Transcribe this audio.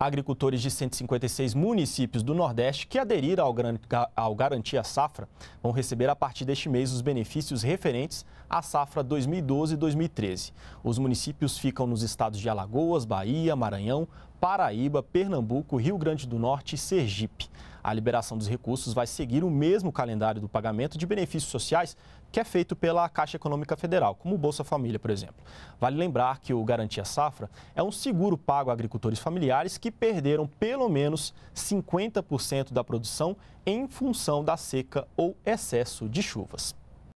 Agricultores de 156 municípios do Nordeste que aderiram ao, ao Garantia Safra vão receber a partir deste mês os benefícios referentes à safra 2012 2013. Os municípios ficam nos estados de Alagoas, Bahia, Maranhão, Paraíba, Pernambuco, Rio Grande do Norte e Sergipe. A liberação dos recursos vai seguir o mesmo calendário do pagamento de benefícios sociais que é feito pela Caixa Econômica Federal, como o Bolsa Família, por exemplo. Vale lembrar que o Garantia Safra é um seguro pago a agricultores familiares que perderam pelo menos 50% da produção em função da seca ou excesso de chuvas.